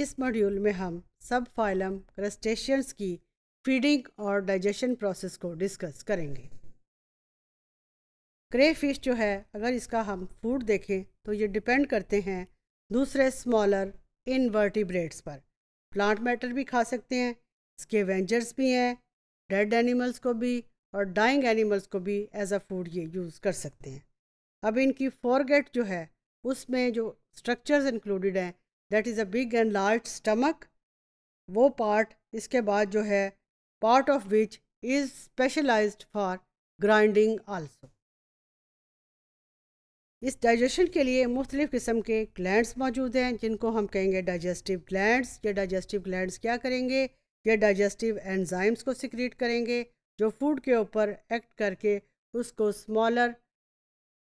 इस मॉड्यूल में हम सब फाइलम क्रस्टेशियंस की फीडिंग और डाइजेशन प्रोसेस को डिस्कस करेंगे क्रे फिश जो है अगर इसका हम फूड देखें तो ये डिपेंड करते हैं दूसरे स्मॉलर इनवर्टिब्रेट्स पर प्लांट मैटर भी खा सकते हैं इसके वेंजर्स भी हैं डेड एनिमल्स को भी और डाइंग एनिमल्स को भी एज अ फूड ये यूज़ कर सकते हैं अब इनकी फॉरगेट जो है उसमें जो स्ट्रक्चर्स इंक्लूडेड हैं that is a big and large stomach वो पार्ट इसके बाद जो है part of which is specialise for grinding also इस डाइजेशन के लिए मुख्तलिफ़ किस्म के ग्लैंड्स मौजूद हैं जिनको हम कहेंगे डाइजेस्टिव ग्लैंड्स ये डाइजेस्टिव ग्लैंड्स क्या करेंगे ये डाइजेस्टिव एंजाइम्स को सिक्रीट करेंगे जो फूड के ऊपर एक्ट करके उसको स्मॉलर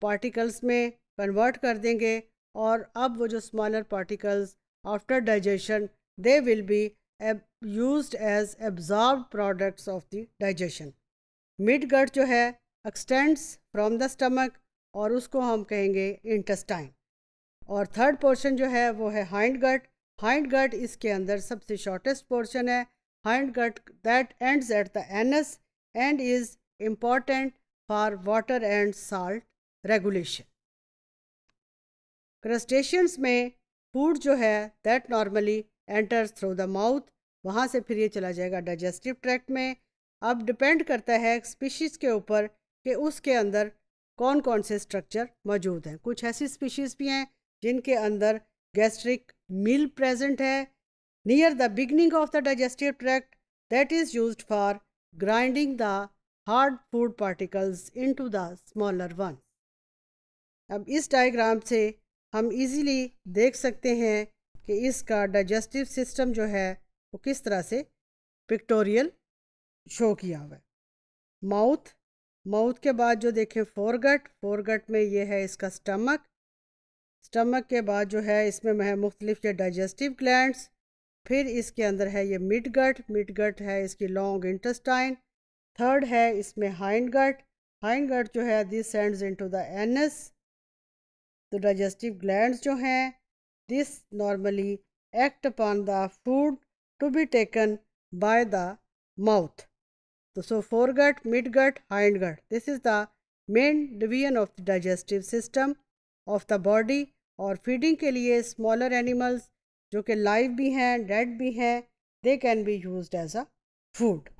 पार्टिकल्स में कन्वर्ट कर देंगे और अब वो जो smaller particles after digestion they will be use as absorb products of the digestion mid gut जो है एक्सटेंड्स फ्रॉम द स्टमक और उसको हम कहेंगे इंटेस्टाइन और थर्ड पोर्शन जो है वो है हाइंड गट हाइंड गट इसके अंदर सबसे शॉर्टेस्ट पोर्शन है hind gut that ends at the anus and is important for water and salt regulation crustaceans में फूड जो है that normally enters through the mouth वहाँ से फिर ये चला जाएगा डाइजेस्टिव ट्रैक्ट में अब डिपेंड करता है स्पीशीज़ के ऊपर कि उसके अंदर कौन कौन से स्ट्रक्चर मौजूद हैं कुछ ऐसी स्पीशीज़ भी हैं जिनके अंदर गैस्ट्रिक मील प्रेजेंट है near the beginning of the digestive tract that is use for grinding the hard food particles into the smaller one अब इस डायग्राम से हम इजीली देख सकते हैं कि इसका डाइजेस्टिव सिस्टम जो है वो किस तरह से पिक्टोरियल शो किया हुआ है माउथ माउथ के बाद जो देखें फोरगट फोरगट में ये है इसका स्टमक स्टमक के बाद जो है इसमें मैं मुख्तलिफ ये डाइजेस्टिव ग्लैंड्स फिर इसके अंदर है ये मिड गट मिड गट है इसकी लॉन्ग इंटस्टाइन थर्ड है इसमें हाइंड गट हाइंड गट जो है this sends into the anus तो डाइजेस्टिव ग्लैंड जो हैं this normally act upon the food to be taken by the mouth तो so fore gut mid gut hind gut this is the main division of the digestive system of the body और feeding के लिए smaller animals जो कि live भी हैं dead भी हैं they can be use as a food